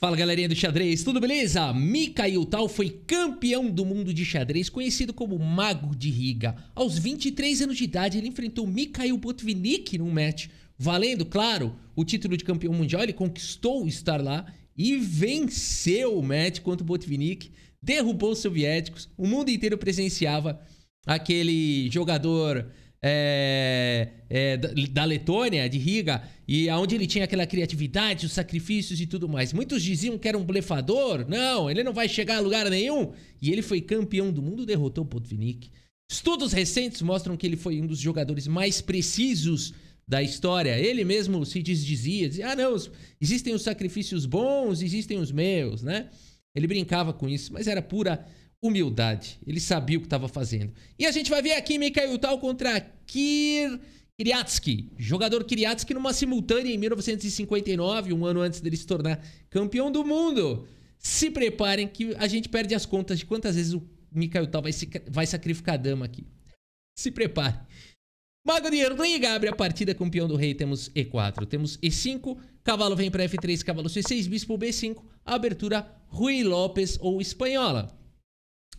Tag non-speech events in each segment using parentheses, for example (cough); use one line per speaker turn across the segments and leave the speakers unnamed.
Fala galerinha do xadrez, tudo beleza? Mikhail Tal foi campeão do mundo de xadrez, conhecido como Mago de Riga. Aos 23 anos de idade, ele enfrentou Mikhail Botvinnik num match. Valendo, claro, o título de campeão mundial, ele conquistou estar lá e venceu o match contra o Botvinnik, derrubou os soviéticos, o mundo inteiro presenciava aquele jogador é, é, da Letônia, de Riga, e aonde ele tinha aquela criatividade, os sacrifícios e tudo mais. Muitos diziam que era um blefador. Não, ele não vai chegar a lugar nenhum. E ele foi campeão do mundo, derrotou o Podvinic. Estudos recentes mostram que ele foi um dos jogadores mais precisos da história. Ele mesmo se desdizia, dizia, ah não, existem os sacrifícios bons, existem os meus, né? Ele brincava com isso, mas era pura humildade. Ele sabia o que estava fazendo. E a gente vai ver aqui Mikhail Tal contra Kir Kiriatsky, jogador Kiryatsky numa simultânea em 1959, um ano antes dele se tornar campeão do mundo. Se preparem que a gente perde as contas de quantas vezes o Mikhail Tal vai, vai sacrificar a dama aqui. Se preparem. Mago de Erliga abre a partida campeão do rei. Temos E4, temos E5, cavalo vem para F3, cavalo C6, bispo B5, abertura Rui Lopes ou espanhola.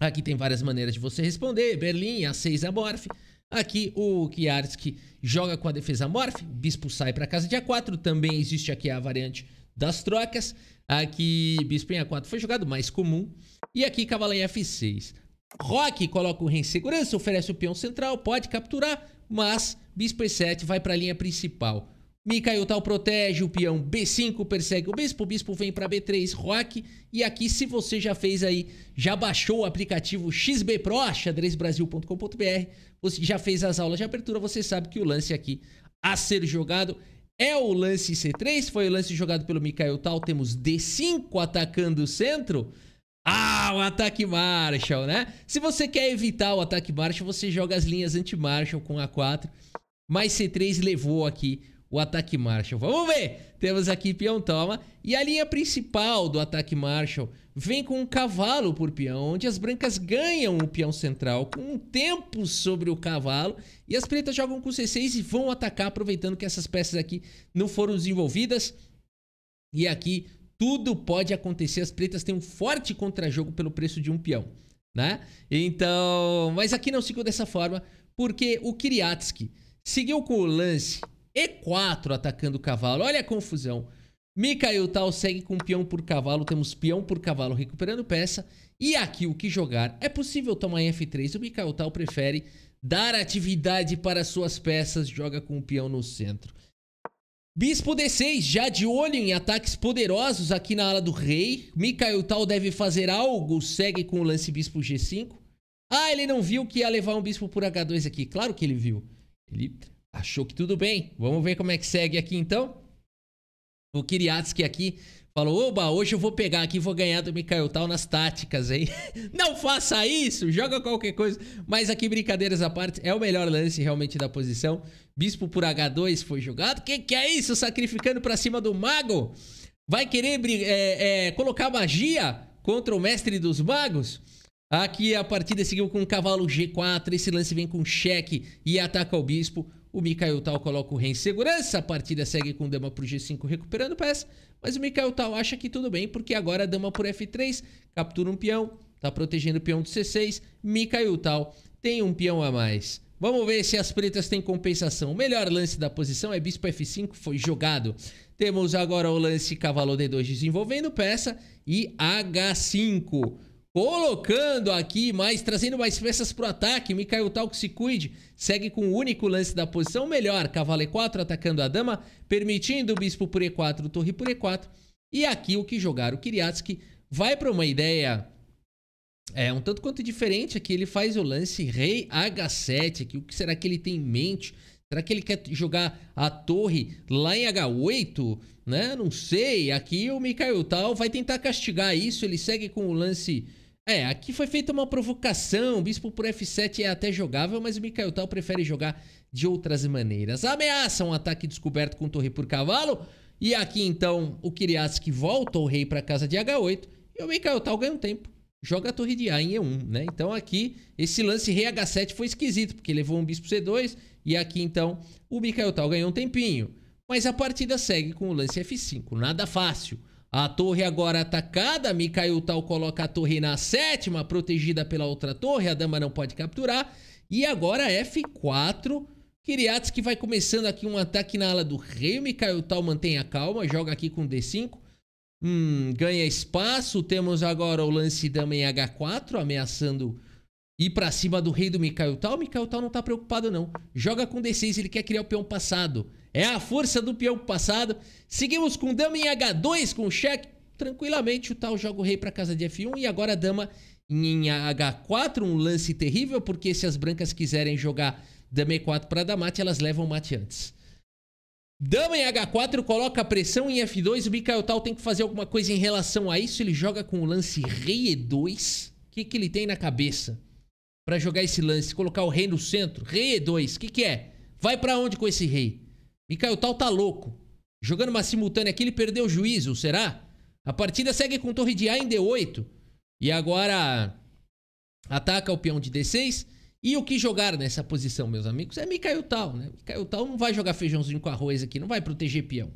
Aqui tem várias maneiras de você responder. Berlim, A6 Amorf. Aqui o Kiarski joga com a defesa Amorf. Bispo sai para casa de A4. Também existe aqui a variante das trocas. Aqui Bispo em A4 foi jogado mais comum. E aqui Cavalo em F6. Rock coloca o rei em segurança, oferece o peão central, pode capturar, mas Bispo E7 vai para a linha principal. Mikhail Tal protege o peão, B5 persegue o bispo, o bispo vem para B3, roque. E aqui, se você já fez aí, já baixou o aplicativo XB Pro, xadrezbrasil.com.br, você já fez as aulas de abertura, você sabe que o lance aqui a ser jogado é o lance C3, foi o lance jogado pelo Mikhail Tal, temos D5 atacando o centro. Ah, o ataque Marshall, né? Se você quer evitar o ataque Marshall, você joga as linhas anti-Marshall com A4, mas C3 levou aqui o ataque Marshall. Vamos ver! Temos aqui peão toma. E a linha principal do ataque Marshall vem com um cavalo por peão, onde as brancas ganham o peão central com um tempo sobre o cavalo. E as pretas jogam com C6 e vão atacar, aproveitando que essas peças aqui não foram desenvolvidas. E aqui tudo pode acontecer. As pretas têm um forte contrajogo pelo preço de um peão. Né? Então, mas aqui não seguiu dessa forma, porque o Kiriatsky seguiu com o lance e4 atacando o cavalo. Olha a confusão. Mikhail Tal segue com peão por cavalo. Temos peão por cavalo recuperando peça. E aqui o que jogar? É possível tomar F3. O Mikhail Tal prefere dar atividade para suas peças. Joga com o peão no centro. Bispo D6, já de olho em ataques poderosos aqui na ala do rei. Mikhail Tal deve fazer algo, segue com o lance bispo G5. Ah, ele não viu que ia levar um bispo por H2 aqui. Claro que ele viu. Ele Achou que tudo bem. Vamos ver como é que segue aqui então. O que aqui falou: Oba, hoje eu vou pegar aqui vou ganhar do Mikael Tal nas táticas, hein? (laughs) Não faça isso, joga qualquer coisa. Mas aqui, brincadeiras à parte, é o melhor lance realmente da posição. Bispo por H2 foi jogado. Que que é isso? Sacrificando pra cima do Mago? Vai querer é, é, colocar magia contra o Mestre dos Magos? Aqui a partida seguiu com o cavalo G4. Esse lance vem com cheque e ataca o bispo. O Mikael Tal coloca o rei em segurança, a partida segue com dama por G5 recuperando peça, mas o Mikael Tal acha que tudo bem, porque agora dama por F3, captura um peão, tá protegendo o peão do C6, Mikael Tal tem um peão a mais. Vamos ver se as pretas têm compensação. O melhor lance da posição é bispo F5, foi jogado. Temos agora o lance cavalo D2 desenvolvendo peça e H5. Colocando aqui mais, trazendo mais peças pro ataque. Mikael que se cuide. Segue com o único lance da posição. Melhor, cavalo E4 atacando a dama, permitindo o bispo por E4, torre por E4. E aqui o que jogar o Kiriatsky vai para uma ideia é um tanto quanto diferente. Aqui ele faz o lance rei H7. Aqui, o que será que ele tem em mente? Será que ele quer jogar a torre lá em H8? Né? Não sei. Aqui o Mikhail Tal vai tentar castigar isso. Ele segue com o lance é, aqui foi feita uma provocação. O bispo por F7 é até jogável, mas o Mikhail Tal prefere jogar de outras maneiras. Ameaça um ataque descoberto com torre por cavalo. E aqui então o que volta o rei para casa de H8. E o Mikhail Tal ganha um tempo. Joga a torre de A em E1, né? Então aqui esse lance rei H7 foi esquisito, porque levou um bispo C2. E aqui então o Mikhail Tal ganhou um tempinho. Mas a partida segue com o lance F5. Nada fácil. A torre agora atacada, Mikhail Tal coloca a torre na sétima, protegida pela outra torre, a dama não pode capturar. E agora F4, Kiriatsky vai começando aqui um ataque na ala do rei, Mikhail Tal mantém a calma, joga aqui com D5. Hum, ganha espaço, temos agora o lance dama em H4, ameaçando ir para cima do rei do Mikhail Tal, o Mikhail Tal não tá preocupado não. Joga com D6, ele quer criar o peão passado. É a força do peão passado. Seguimos com dama em H2 com cheque. Tranquilamente o Tal joga o rei para casa de F1 e agora a dama em H4, um lance terrível, porque se as brancas quiserem jogar dama E4 para dar mate, elas levam mate antes. Dama em H4 coloca pressão em F2, o Mikhail Tal tem que fazer alguma coisa em relação a isso, ele joga com o lance rei E2. O que, que ele tem na cabeça? para jogar esse lance, colocar o rei no centro. Rei E2, é o que, que é? Vai para onde com esse rei? Mikael Tal tá louco. Jogando uma simultânea aqui, ele perdeu o juízo, será? A partida segue com torre de A em D8. E agora ataca o peão de D6. E o que jogar nessa posição, meus amigos, é Mikael Tal, né? Mikael Tal não vai jogar feijãozinho com arroz aqui, não vai proteger peão.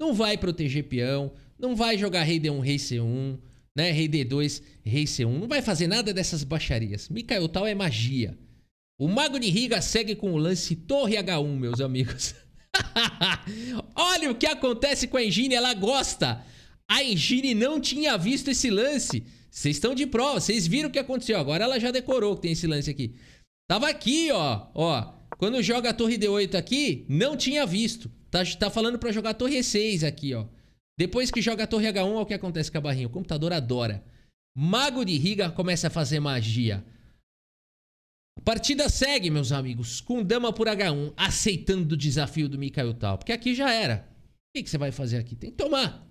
Não vai proteger peão, não vai jogar rei D1, rei C1 né? Rei D2, Rei C1. Não vai fazer nada dessas baixarias. Mikael Tal é magia. O Mago de Riga segue com o lance Torre H1, meus amigos. (laughs) Olha o que acontece com a Engine, ela gosta. A Engine não tinha visto esse lance. Vocês estão de prova, vocês viram o que aconteceu. Agora ela já decorou que tem esse lance aqui. Tava aqui, ó, ó. Quando joga a torre D8 aqui, não tinha visto. Tá, tá falando para jogar a torre E6 aqui, ó. Depois que joga a torre H1, olha é o que acontece com a barrinha. O computador adora. Mago de Riga começa a fazer magia. A partida segue, meus amigos, com dama por H1, aceitando o desafio do Mikhail Tal. Porque aqui já era. O que, você vai fazer aqui? Tem que tomar.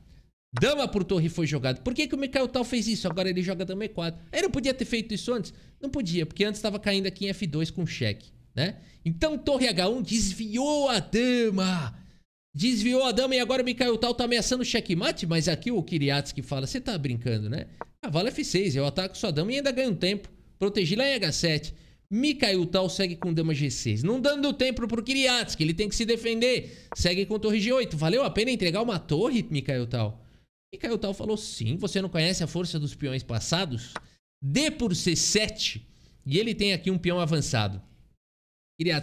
Dama por torre foi jogado. Por que, que o Mikhail Tal fez isso? Agora ele joga dama E4. Ele não podia ter feito isso antes? Não podia, porque antes estava caindo aqui em F2 com cheque, né? Então torre H1 desviou a dama. Desviou a dama e agora o Mikhail Tal tá ameaçando o checkmate, mas aqui o Kiriatsky fala, você tá brincando, né? Cavalo F6, eu ataco sua dama e ainda ganho tempo. Protegi lá em H7. Mikhail Tal segue com dama G6. Não dando tempo pro Kiriatsky, ele tem que se defender. Segue com torre G8. Valeu a pena entregar uma torre, Mikhail Tal? Mikhail Tal falou, sim, você não conhece a força dos peões passados? D por C7. E ele tem aqui um peão avançado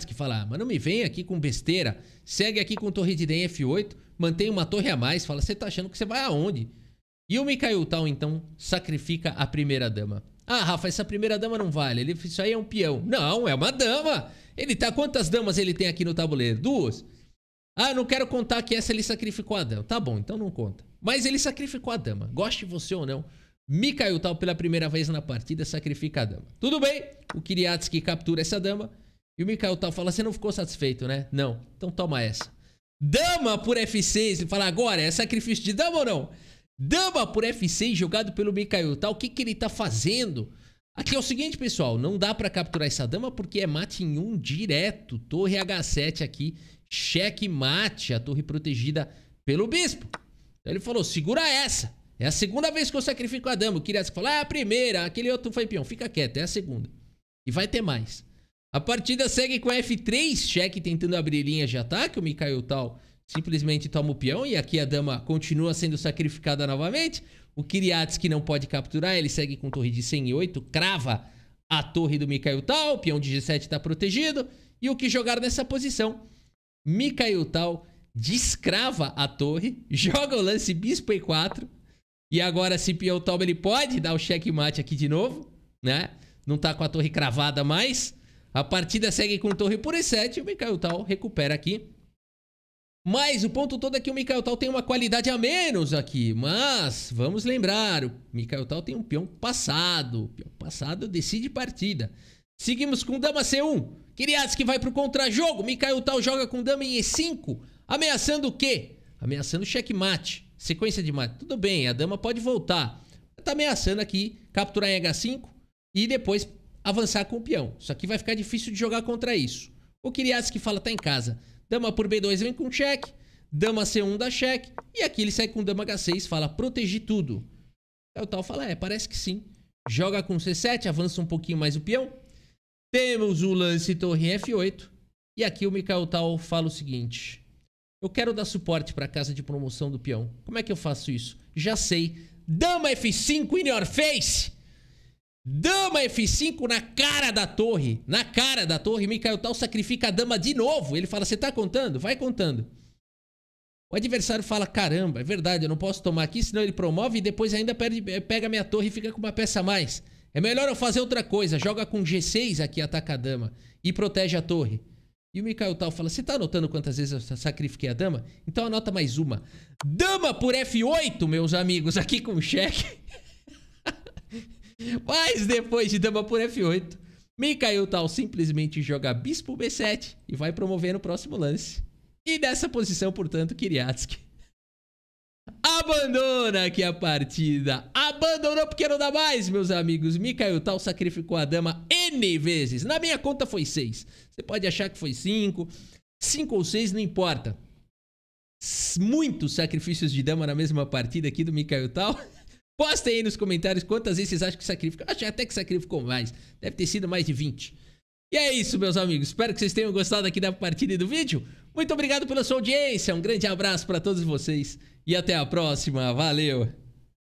que fala, ah, mas não me vem aqui com besteira. Segue aqui com Torre de DEM F8, mantém uma torre a mais. Fala, você tá achando que você vai aonde? E o Mikhail Tal, então, sacrifica a primeira dama. Ah, Rafa, essa primeira dama não vale. Ele, isso aí é um peão. Não, é uma dama. Ele tá. Quantas damas ele tem aqui no tabuleiro? Duas. Ah, não quero contar que essa ele sacrificou a dama. Tá bom, então não conta. Mas ele sacrificou a dama. Goste você ou não. Mikhail Tal, pela primeira vez na partida, sacrifica a dama. Tudo bem, o Kiriatsky captura essa dama. E o Mikael Tal fala, você não ficou satisfeito, né? Não. Então toma essa. Dama por F6, ele fala, agora, é sacrifício de dama ou não? Dama por F6 jogado pelo Mikael Tal, o que, que ele tá fazendo? Aqui é o seguinte, pessoal, não dá para capturar essa dama porque é mate em um direto. Torre H7 aqui, cheque mate, a torre protegida pelo bispo. Então ele falou, segura essa. É a segunda vez que eu sacrifico a dama. O Kiriask falou, ah, é a primeira, aquele outro foi peão. Fica quieto, é a segunda. E vai ter mais. A partida segue com F3, cheque tentando abrir linha de ataque. O Mikhail Tal simplesmente toma o peão e aqui a dama continua sendo sacrificada novamente. O que não pode capturar, ele segue com torre de 108, crava a torre do Mikhail Tal. O peão de G7 está protegido. E o que jogar nessa posição? Mikhail Tal descrava a torre, (laughs) joga o lance bispo E4. E agora se peão Tal ele pode dar o checkmate aqui de novo, né? Não está com a torre cravada mais. A partida segue com torre por E7. O Mikhail Tal recupera aqui. Mas o ponto todo é que o Mikhail Tal tem uma qualidade a menos aqui. Mas, vamos lembrar, o Mikhail Tal tem um peão passado. O peão passado decide partida. Seguimos com dama C1. que vai pro contra-jogo. Mikhail Tal joga com dama em E5. Ameaçando o quê? Ameaçando checkmate. Sequência de mate. Tudo bem, a dama pode voltar. Tá ameaçando aqui capturar em H5 e depois avançar com o peão. Só que vai ficar difícil de jogar contra isso. O Kiriatis que fala tá em casa. Dama por B2 vem com check. Dama C1 dá check. E aqui ele sai com dama H6, fala protegi tudo. Tal, é tal, fala é, parece que sim. Joga com C7, avança um pouquinho mais o peão. Temos o lance torre F8. E aqui o Mikhail Tal fala o seguinte. Eu quero dar suporte para a casa de promoção do peão. Como é que eu faço isso? Já sei. Dama F5 in your face! Dama F5 na cara da torre. Na cara da torre, Mikael Tal sacrifica a dama de novo. Ele fala, você tá contando? Vai contando. O adversário fala, caramba, é verdade, eu não posso tomar aqui, senão ele promove e depois ainda perde, eh, pega minha torre e fica com uma peça a mais. É melhor eu fazer outra coisa, joga com G6 aqui, ataca a dama e protege a torre. E o Mikael Tal fala, você tá anotando quantas vezes eu sacrifiquei a dama? Então anota mais uma. Dama por F8, meus amigos, aqui com cheque. (laughs) Mas depois de dama por F8, Mikhail Tal simplesmente joga bispo B7 e vai promover no próximo lance. E dessa posição, portanto, Kiriatsky abandona aqui a partida. Abandonou porque não dá mais, meus amigos. Mikhail Tal sacrificou a dama N vezes. Na minha conta foi 6. Você pode achar que foi 5. 5 ou 6, não importa. Muitos sacrifícios de dama na mesma partida aqui do Mikhail Tal. (laughs) Postem aí nos comentários quantas vezes vocês acham que sacrificou. Acho até que sacrificou mais. Deve ter sido mais de 20. E é isso, meus amigos. Espero que vocês tenham gostado aqui da partida e do vídeo. Muito obrigado pela sua audiência. Um grande abraço para todos vocês. E até a próxima. Valeu!